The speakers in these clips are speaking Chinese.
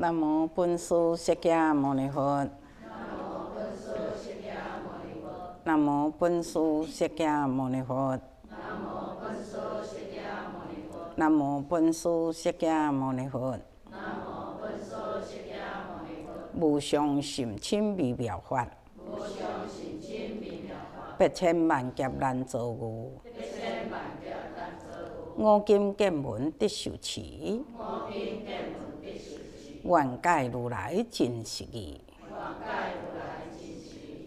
南无本师释迦牟尼佛。南无本师释迦牟尼佛。南无本师释迦牟尼佛。南无本师释迦牟尼佛。无上甚深微妙法，八千万劫难遭遇，五经见闻得受持。万界如来真实义。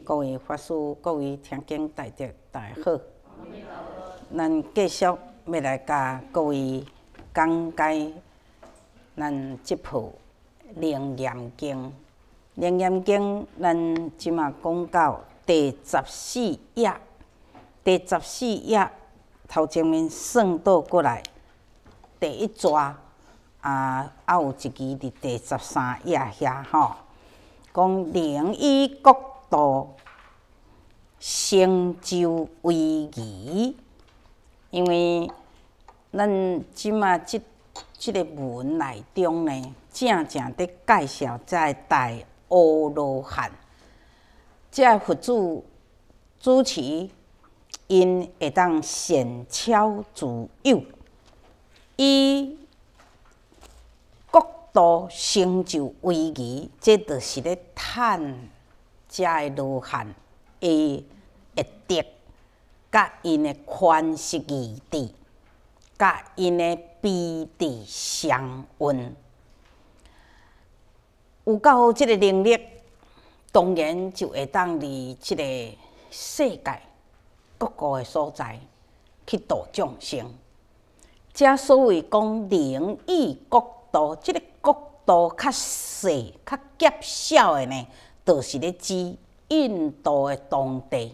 各位法师、各位听经大众，大家好。咱继续要来甲各位讲解咱这部《楞严经》。《楞严经》咱即马讲到第十四页。第十四页，头前面算倒过来，第一章。啊，还有一支伫第十三页遐吼，讲灵以国度，星洲危机。因为咱即马即即个文内中呢，正正伫介绍在代阿罗汉，即个佛祖主持因会当善超自由，伊。都成就威仪，即就是咧趁遮个罗汉伊下得，甲因个宽识义地，甲因个悲地相温。有够好即个能力，当然就会当离即个世界各国个所在去度众生。遮所谓讲灵异国度，即个。度较细、较狭小个呢，就是咧指印度个当地；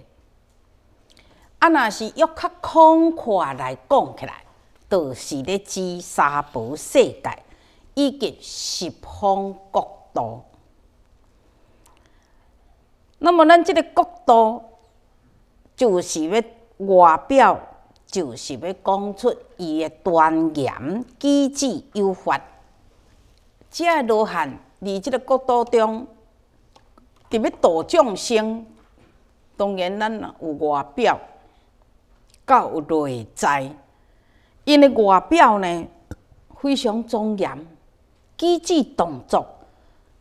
啊，若是约较宽阔来讲起来，就是咧指三宝世界以及十方国度。那么，咱即个国度就是要外表，就是要讲出伊个端严、举止有法。遮阿罗汉伫即个国度中，伫要大众生，当然咱有外表，到内在，因个外表呢非常庄严，举止动作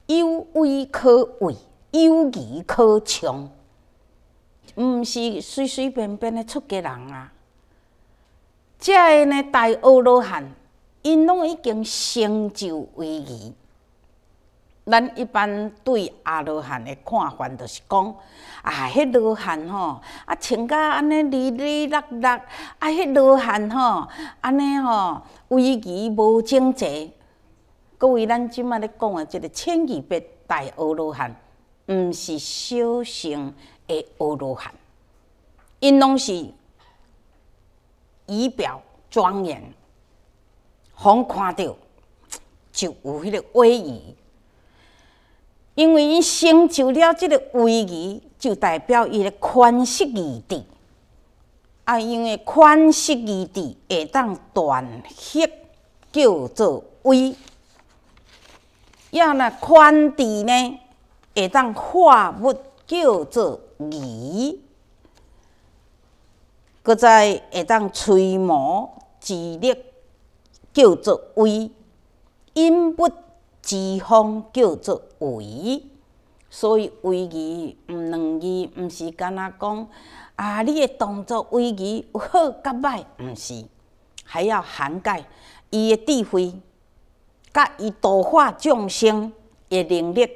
有威可畏，有仪可崇，毋是随随便便诶出家人啊。遮个呢大恶罗汉。因拢已经成就为仪。咱一般对阿罗汉的看法就是讲，啊，迄罗汉吼，啊，穿甲安尼里里落落，啊，迄罗汉吼，安尼吼为仪无整齐。各位，咱即卖咧讲的即个千奇百大阿罗汉，毋是小乘的阿罗汉，因拢是仪表庄严。方看到就有迄个威仪，因为伊成就了即个威仪，就代表伊个宽识义智。啊，因为宽识义智会当断识，叫做威；要那宽智呢，会当化物，叫做义。搁再会当吹毛，自立。叫做威，因不之方，叫做为。所以，威仪毋两字毋是干若讲啊！你的动作威仪有好甲歹，毋是，还要涵盖伊的智慧，佮伊度化众生的能力。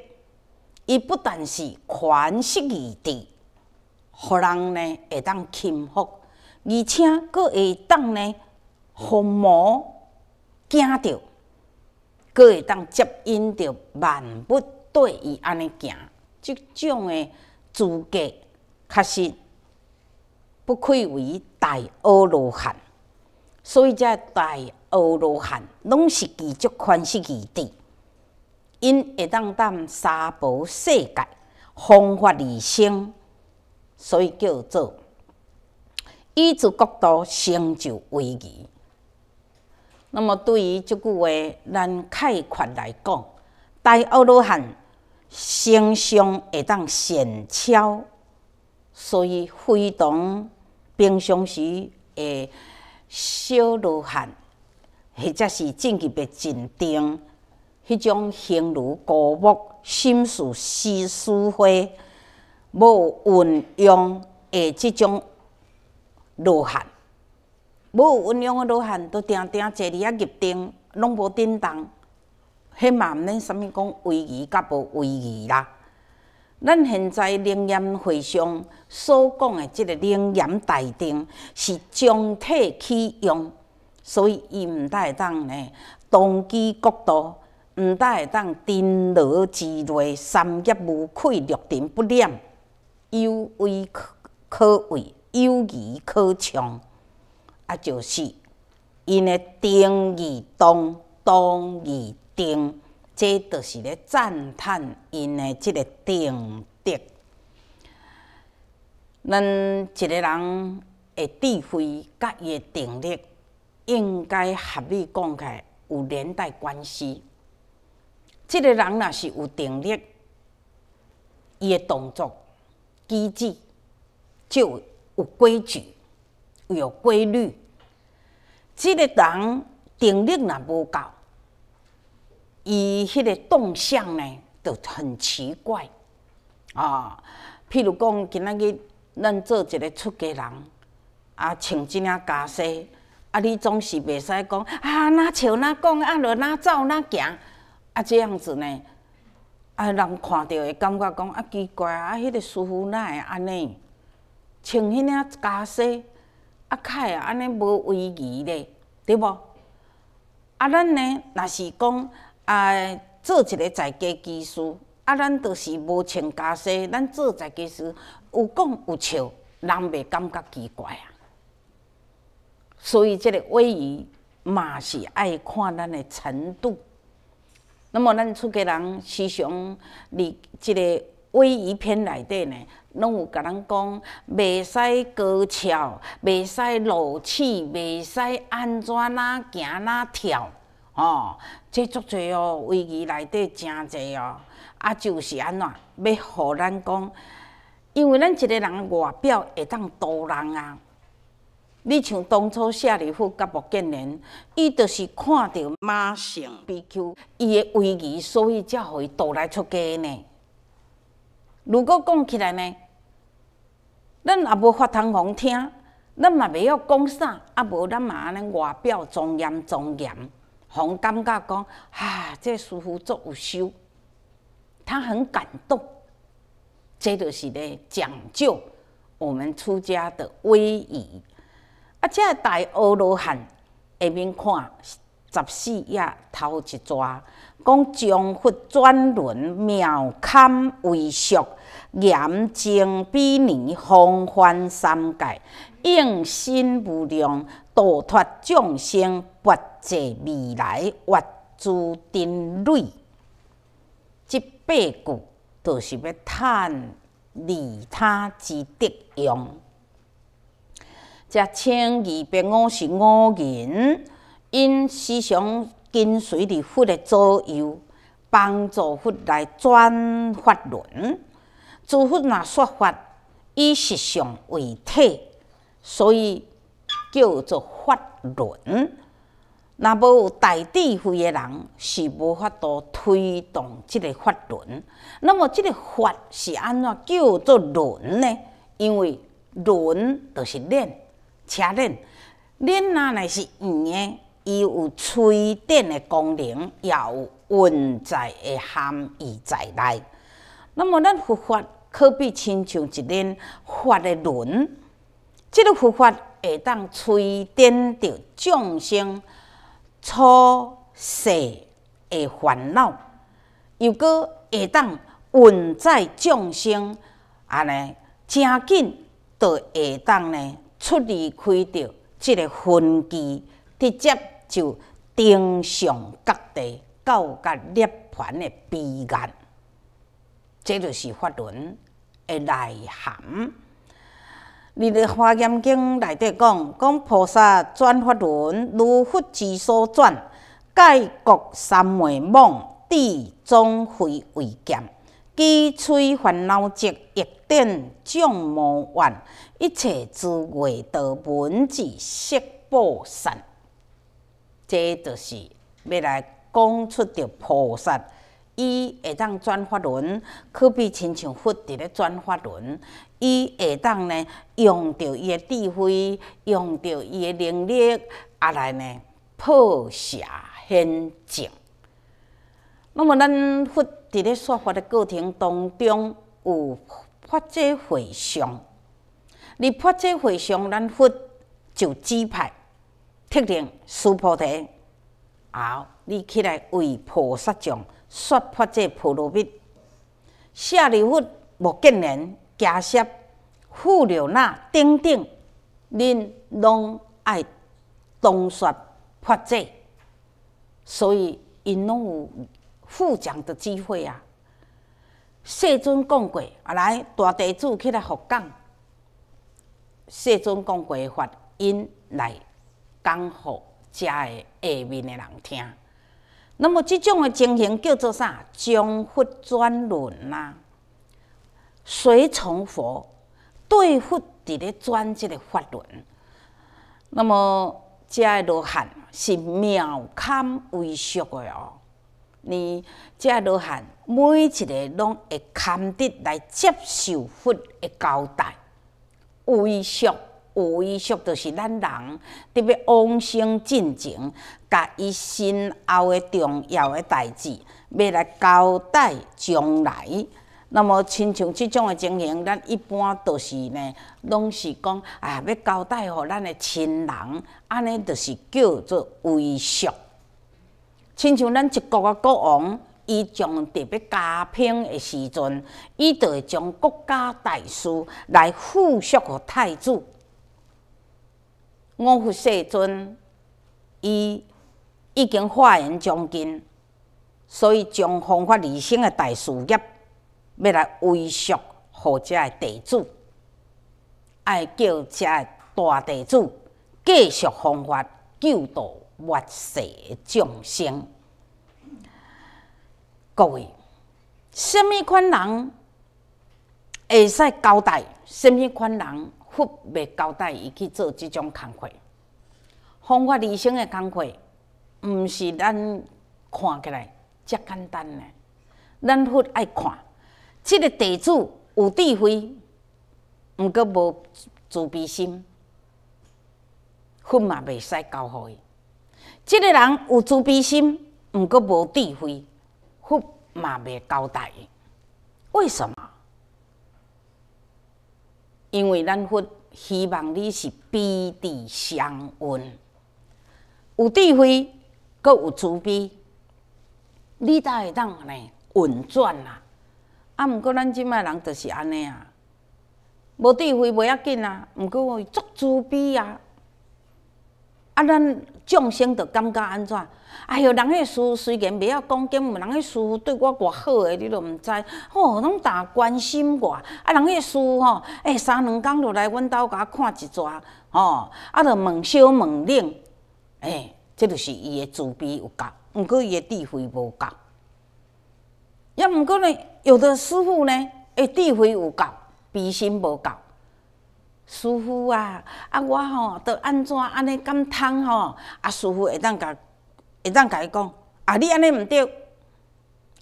伊不但是权势意地，互人呢会当倾覆，而且佫会当呢伏魔。惊着，个会当接引着万物，对伊安尼行，即种诶资格，确实不愧为大阿罗汉。所以，即大阿罗汉拢是具足欢喜意地，因会当当三宝世界风发而生，所以叫做以自国度成就为宜。那么对于即句话，咱概括来讲，大阿罗汉形象会当显超，所以非同平常时诶小罗汉，或者是正治的镇定，迄种形如古木，心似西蜀花，无运用诶即种罗汉。无有温养的老汉，都定定坐伫遐入定，拢无振动，迄嘛毋免啥物讲威仪，甲无威仪啦。咱现在灵岩会上所讲的即个灵岩大定，是整体启用，所以伊毋但会当呢，动机国度，毋但会当登楼之类，三业无愧，六尘不染，有为可畏，有仪可称。啊，就是因的定义动，动义定，即就是咧赞叹因的即个定力。咱一个人的智慧甲伊定力应该合理讲起有连带关系。即个人若是有定力，伊的动作机制就有规矩、有规律。即个人定力若无够，伊迄个动向呢就很奇怪。哦，譬如讲，今仔日咱做一个出家人，啊，穿即领袈裟，啊，你总是袂使讲啊，哪笑哪讲，啊，著哪走哪行，啊，这样子呢，啊，人看到会感觉讲啊奇怪，啊，迄个师傅若会安尼，穿迄领袈裟。啊，凯啊，安尼无危仪咧，对无？啊，咱呢，若是讲啊，做一个在家技师，啊，咱就是无穿家西，咱做在家技师有讲有笑，人袂感觉奇怪啊。所以即个违仪嘛是爱看咱的程度。那么咱出家人时常立即个。威仪片内底呢，拢有甲咱讲，袂使高跷，袂使落气，袂使安怎哪行哪跳，吼，即足侪哦。威棋内底诚侪哦，啊，就是安怎，要互咱讲，因为咱一个人外表会当度人啊。你像当初谢丽夫甲莫建联，伊就是看到马上比 q 伊的威棋，所以才互伊度来出家呢。如果讲起来呢，咱也无法通互听，咱嘛袂晓讲啥，啊，无咱嘛安尼外表庄严庄严，互感觉讲，啊，这师傅足有修，他很感动，这就是咧讲究我们出家的威仪，啊，这大阿罗汉下面看。十四页头一抓，讲将佛转轮妙堪为俗，严正比拟，方翻三界，应心无量度脱众生，佛济未来佛诸珍瑞，这八句就是要叹利他之德用。这千二百五十五银。因时常跟随伫佛的左右，帮助佛来转法轮。诸佛若说法以实相为体，所以叫做法轮。若无有大智慧的人是无法度推动即个法轮。那么即个法是安怎叫做轮呢？因为轮就是链，车链。链若来是圆的，伊有催电的功能，也有运载的含义在内。那么，咱佛法可比亲像一轮法的轮，即个佛法会当催电着众生初世的烦恼，又过会当运载众生安尼，正紧就会当呢出离开着即个纷机，直接。就登上各地告诫涅槃的彼岸，这就是法轮的内涵。《涅严经》内底讲，讲菩萨转法轮如佛之所转，盖国三昧梦，智终非为剑，击摧烦恼疾，一等众魔怨，一切诸恶道文字色不善。这就是要来讲出着菩萨，伊会当转法轮，可比亲像佛伫咧转法轮，伊会当呢用到伊诶智慧，用到伊诶能力，啊来呢破邪显正。那么咱佛伫咧说法的过程当中，有法者会相，你法者会相，咱佛就指派。特令苏菩提，好，你起来为菩萨像说法者婆罗蜜。舍利弗、目犍连、伽设、富留那等等，恁拢要当说法者，所以因拢有富奖的机会啊！世尊讲过，啊来大弟子起来复讲，世尊讲过，法因来。讲予食下面的人听，那么即种的情形叫做啥？将佛转轮啦，随从佛对佛伫咧转即个法轮。那么遮的罗汉是妙堪微缩的哦，你遮的罗汉每一个拢会堪得来接受佛的交代，微俗遗嘱就是咱人特别往生前，甲伊身后诶重要诶代志，要来交代将来。那么，亲像即种诶情形，咱一般著是呢，拢是讲啊，要交代予咱诶亲人，安尼就是叫做遗嘱。亲像咱一国个国王，伊从特别加贫诶时阵，伊就会将国家大事来付属予太子。五佛世尊，伊已经化缘将近，所以将宏法立生的大事业，要来维慑好遮的地主，爱叫遮的大地主继续宏法，救度末世的众生。各位，什物款人会使交代？什物款人？佛袂交代伊去做即种工作，方法人生的工作，毋是咱看起来遮简单嘞。咱佛爱看，即个弟子有智慧，毋过无自悲心，佛嘛未使交予伊。即个人有自悲心，毋过无智慧，佛嘛未交代伊，为什么？因为咱佛希望你是彼此相云，有智慧，阁有慈悲，你才会当安尼运转啦。啊，毋过咱即卖人就是安尼啊，无智慧袂要紧啊，毋过会足慈悲啊。啊，咱众生就感觉安怎？哎哟，人迄师傅虽然袂晓讲，皆人迄师傅对我偌好诶，你都毋知，哦，拢大关心我。啊，人迄师傅吼，哎，三两工就来阮兜家看一撮，哦，啊，就问小问冷，哎，这就是伊诶慈悲有够，毋过伊诶智慧无够。也毋过呢，有的师傅呢，哎，智慧有够，悲心无够。师傅啊，啊我吼，都安怎安尼甘通吼？啊师傅会当甲会当甲伊讲，啊你安尼毋对，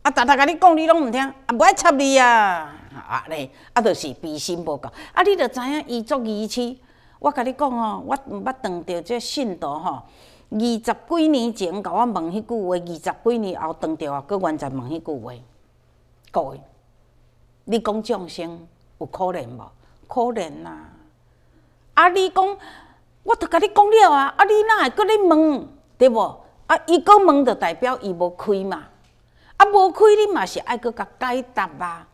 啊逐逐甲你讲你拢毋听，啊无爱插你啊，啊嘞，啊就是悲心无够，啊你著知影伊作愚痴。我甲你讲吼，我毋捌当着这信徒吼，二十几年前甲我问迄句话，二十几年后当着啊，搁原在问迄句话。各位，你讲众生有可能无？可能啊！啊！你讲，我都甲你讲了啊！啊！你哪会搁咧问？对无？啊！伊个问就代表伊无开嘛。啊！无开你嘛是爱搁甲解答啊！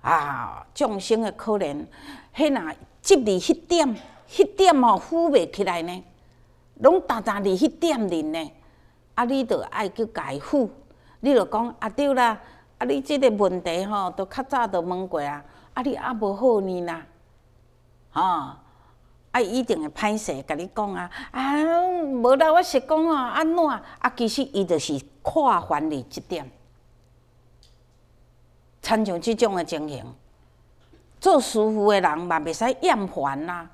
啊！众生的可怜，迄若积累迄点，迄点吼付袂起来呢，拢单单离迄点呢呢。啊！你著爱去解付。你著讲啊，对啦。啊！你即个问题吼，都较早都问过啊。啊！你啊无好呢啦。啊。一定会歹势甲你讲啊，啊，无啦，我是讲啊，安怎啊？其实伊就是跨凡你一点。参像即种的情形，做师傅的人嘛，袂使厌烦啊，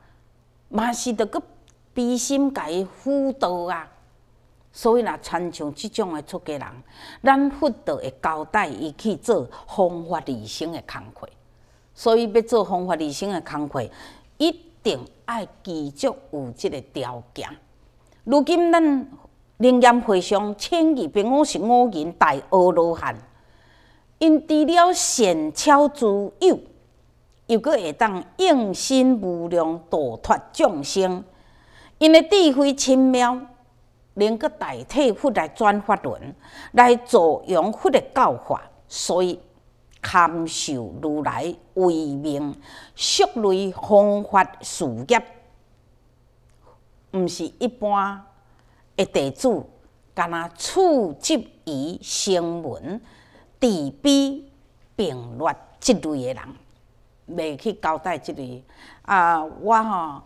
嘛是著阁悲心甲伊辅导啊。所以啦，参像即种的出家人，咱辅导会交代伊去做方法理性的工课。所以要做方法理性的工课，一。定爱具足有这个条件。如今咱灵岩会上千二百五十五人大恶罗汉，因除了善巧自友，又阁会当用心无量度脱众生，因的智慧深妙，能够代替佛来转法轮，来做拥护的教化，所以。堪受如来威命，摄类风法事业，毋是一般的地主，干那触及于声闻、地比、并劣即类的人，未去交代即类。啊，我吼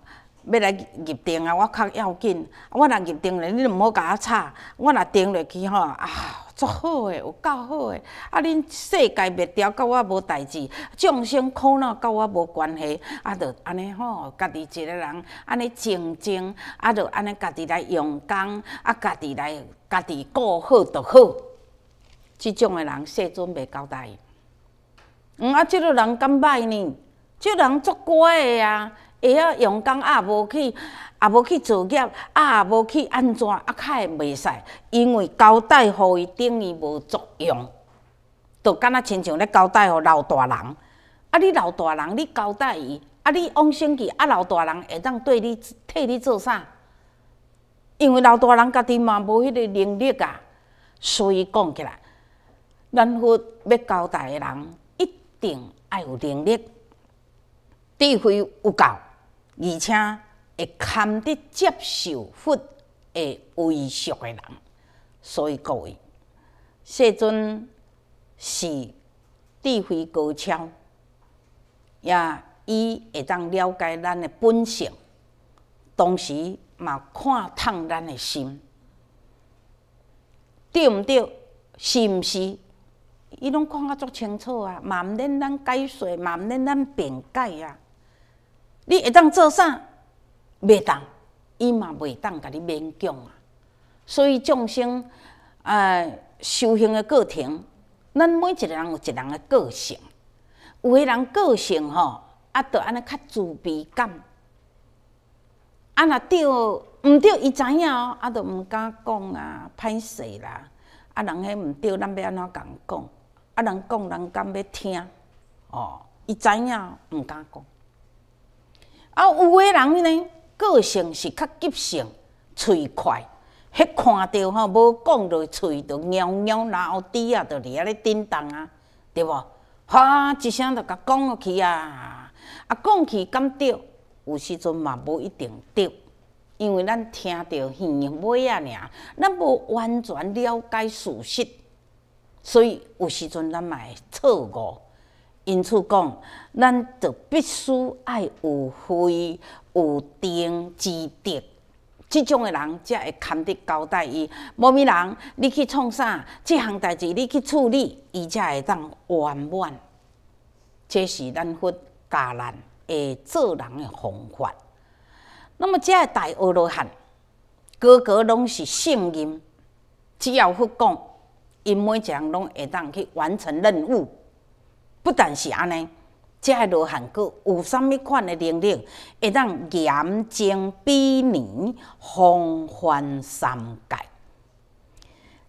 要来入定啊，我较要紧。啊，我若入定咧，你毋好甲我吵。我若定落去吼，啊！足好诶，有够好诶，啊！恁世界灭掉，甲我无代志；众生苦恼，甲我无关系。啊，着安尼吼，家己一个人安尼静静，啊，着安尼家己来用功，啊，家己来家己过好就好。即种诶人，世尊未交代。嗯，啊，即种人敢歹呢？这人足乖诶啊！会晓用功，啊无去，啊无去作业，啊无去安怎，啊较会袂使。因为交代互伊等于无作用，就敢若亲像咧交代互老大人。啊，你老大人，你交代伊，啊你往生去，啊老大人会当对你替你做啥？因为老大人家己嘛无迄个能力啊，所以讲起来，咱要交代的人一定爱有能力、智慧有够。而且会堪得接受佛的为善的人。所以各位，世尊是智慧高超，也伊会当了解咱的本性，同时嘛看透咱的心，对毋对？是毋是？伊拢看啊足清楚啊，嘛毋免咱改说，嘛毋免咱辩解啊。你会当做啥？袂当，伊嘛袂当，甲你勉强啊。所以众生，哎，修行的过程，咱每一个人有一人的个性。有个人个性吼，啊，就安尼较自卑感。啊，若对，毋对，伊知影，啊，就毋敢讲啊，歹势啦。啊，人迄毋对，咱要安怎讲讲？啊，人讲人敢要听？哦，伊知影，毋敢讲。啊，有个人呢，个性是较急性，嘴快，迄看到吼，无讲就嘴就喵喵闹滴啊，就伫遐咧叮当啊，对无？哗一声就甲讲落去啊，啊，讲去敢对，有时阵嘛无一定对，因为咱听到耳尾啊尔，咱无完全了解事实，所以有时阵咱嘛会错误。因此讲，咱就必须要有慧、有定、之德，即种诶人才会堪得交代。伊某物人，你去创啥，即项代志，你去处理，伊才会当圆满。这是咱佛教人诶做人诶方法。那么，即个大阿罗汉，个个拢是圣人，只要佛讲，因每一人拢会当去完成任务。不但是安尼，遮个罗汉果有啥物款的能力，会当严精比尼风还三界，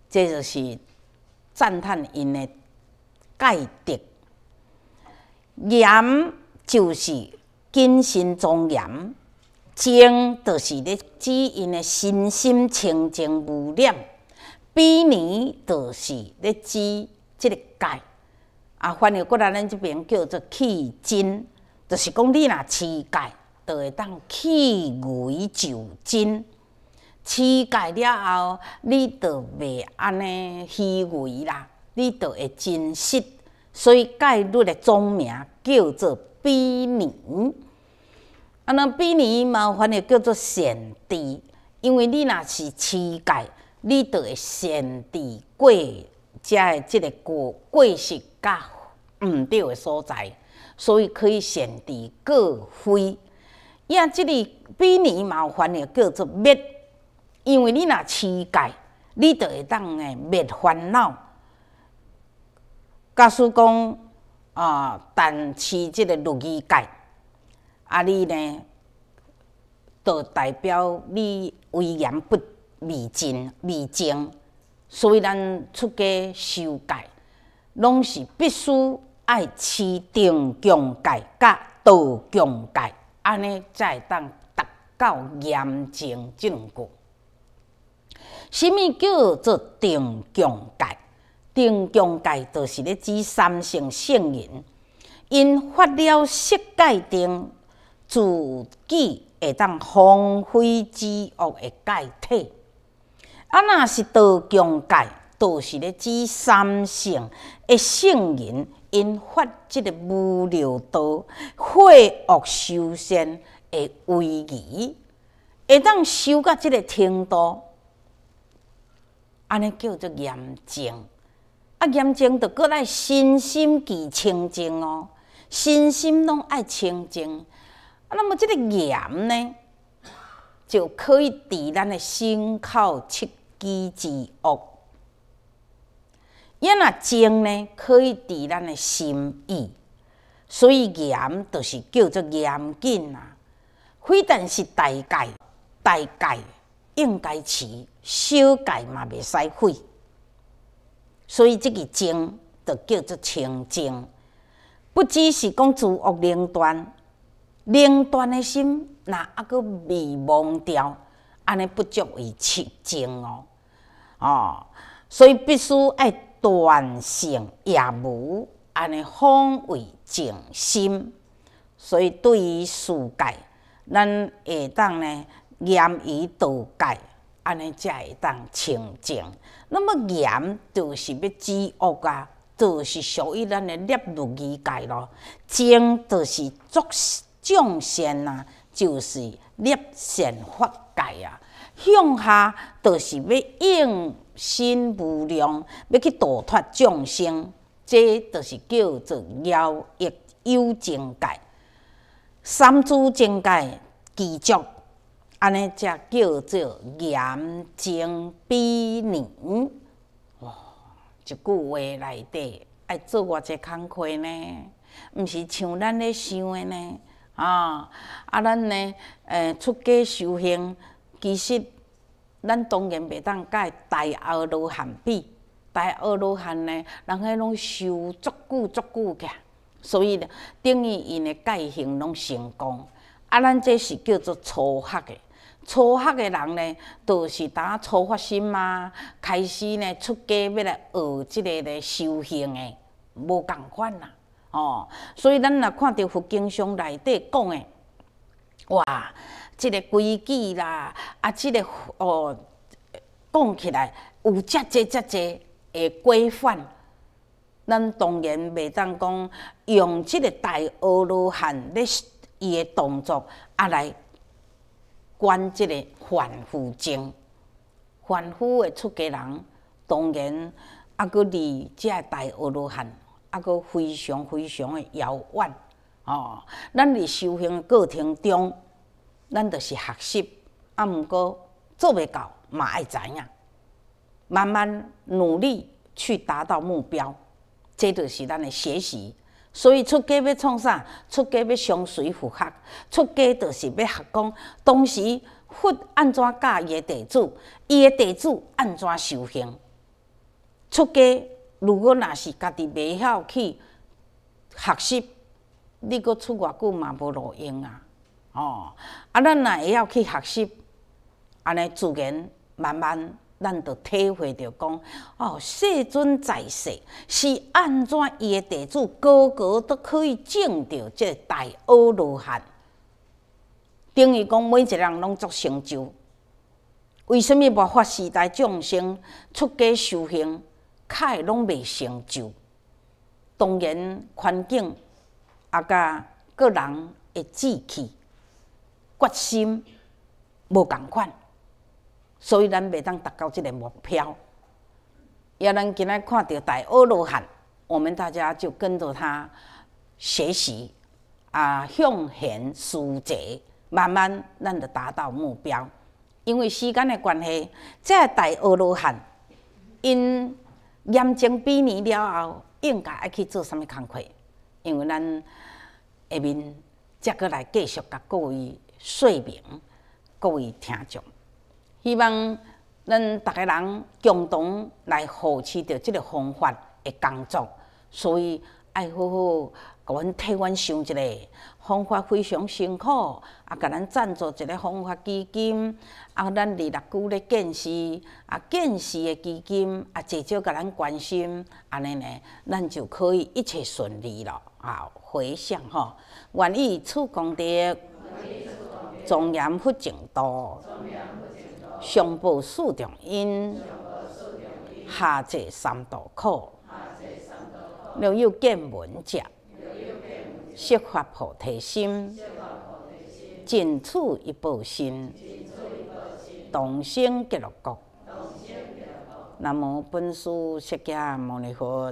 这就是赞叹因的戒德。严就是精神庄严，精就是咧指因的身心清净无染，比尼就是咧指即个戒。啊，翻译过来，咱即边叫做气精，就是讲你若气钙，就会当气为酒精。气钙了后，你就袂安尼虚伪啦，你就会真实。所以钙氯的总名叫做比尼。啊，那比尼嘛翻译叫做贤弟，因为你若是气钙，你就会贤弟过。家个即个过过姓。甲毋对诶所在，所以可以善除过非。呀，即个比你麻烦诶叫做灭，因为你若持戒，你就会当诶灭烦恼。假使讲，啊，但持即个六欲界，啊你呢，就代表你威严不未尽未净。所以咱出家修戒。拢是必须爱持定境界甲道境界，安尼才会当达到严正正果。什物叫做定境界？定境界就是咧指三性圣人，因发了世界定，自己会当荒废之恶的界体。啊，若是道境界。都是咧指三性，一圣人因发即个无量道，悔恶修善的威仪，会当修到即个程度，安尼叫做严净。啊，严净着搁来身心俱清净哦，身心拢爱清净。啊，那么即个严呢，就可以伫咱的心口七积之恶。因那精呢，可以治咱的心意，所以严就是叫做严谨啦。非但是大概、大概应该持，小概嘛未使废。所以即个精，就叫做清净。不只是讲自恶灵端，灵端的心，若还阁未忘掉，安尼不足以清精哦。哦，所以必须爱。断性业务，安尼方为静心。所以对于世界，咱会当呢严于道戒，安尼才会当清净。那么严就是要止恶啊，就是属于咱的立入二戒咯；，正就是作正善啊，就是立善法戒啊。向下就是要应。心无量，要去度脱众生，这就是叫做妖越有境界，三诸境界其足，安尼才叫做严精比尼。哇，一句话内底爱做偌济工课呢，毋是像咱咧想的呢啊？啊，咱咧诶出家修行，其实。咱当然袂当甲大二罗汉比，大二罗汉呢，人彼拢修足久足久起，所以呢，等于因个戒行拢成功。啊，咱这是叫做初学嘅，初学嘅人呢，都是打初发心啊，开始呢出家要来学即个咧修行嘅，无共款啦，哦，所以咱若看到佛经上内底讲嘅，哇！即个规矩啦，啊，即个哦，讲起来有遮济遮济的规范。咱当然袂当讲用即个大恶罗汉咧伊的动作啊来管即个凡夫精，凡夫的出家人，当然啊，佮离遮大恶罗汉啊，阁非常非常的遥远哦。咱伫修行个过程中，咱就是学习，啊，毋过做袂到嘛，爱知影，慢慢努力去达到目标，这就是咱的学习。所以出家要创啥？出家要相随学合。出家就是要学讲当时佛安怎教伊的弟子，伊的弟子安怎修行。出家如果若是家己袂晓去学习，你佫出偌久嘛无路用啊！哦，啊，咱若会晓去学习，安尼，自然慢慢，咱就体会着讲哦。世尊在世是安怎伊个弟子个个都可以证着即个大恶如汉，等于讲每一人拢足成就。为什物末法时代众生出家修行，会拢袂成就？当然，环境啊，甲个人诶志气。决心无共款，所以咱袂当达到即个目标。要咱今仔看到大阿罗汉，我们大家就跟着他学习，啊，向前思齐，慢慢咱就达到目标。因为时间的关系，即个大阿罗汉因严经比业了后，应该爱去做啥物工课。因为咱下面则过来继续甲各位。说明各位听众，希望咱逐个人共同来扶持着即个方法的工作，所以爱好好给阮替阮想一个方法，非常辛苦，啊，给咱赞助一个方法基金，啊，咱二六九咧建视啊，建视的基金，啊，至少给咱关心，安尼呢，咱就可以一切顺利咯。啊！回想吼，愿意出功德。庄严福净土，上部四重恩，下济三道苦，若有见闻者，悉发菩提心，尽此一步心，同生极乐国。那么本书谢尼佛。